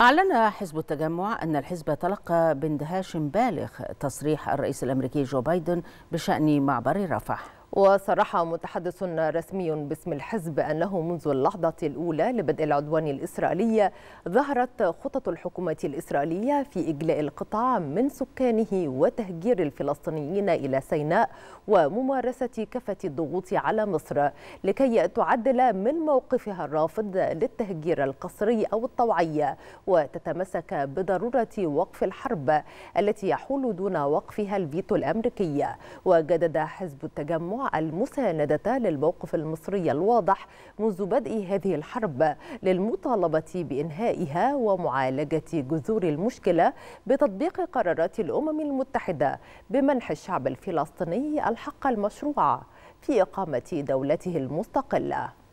أعلن حزب التجمع أن الحزب تلقى باندهاش بالغ تصريح الرئيس الأمريكي جو بايدن بشأن معبر رفح وصرح متحدث رسمي باسم الحزب أنه منذ اللحظة الأولى لبدء العدوان الإسرائيلي ظهرت خطط الحكومة الإسرائيلية في إجلاء القطاع من سكانه وتهجير الفلسطينيين إلى سيناء وممارسة كافة الضغوط على مصر لكي تعدل من موقفها الرافض للتهجير القسري أو الطوعي وتتمسك بضرورة وقف الحرب التي يحول دون وقفها الفيتو الأمريكي وجدد حزب التجمع المساندة للموقف المصري الواضح منذ بدء هذه الحرب للمطالبة بإنهائها ومعالجة جذور المشكلة بتطبيق قرارات الأمم المتحدة بمنح الشعب الفلسطيني الحق المشروع في إقامة دولته المستقلة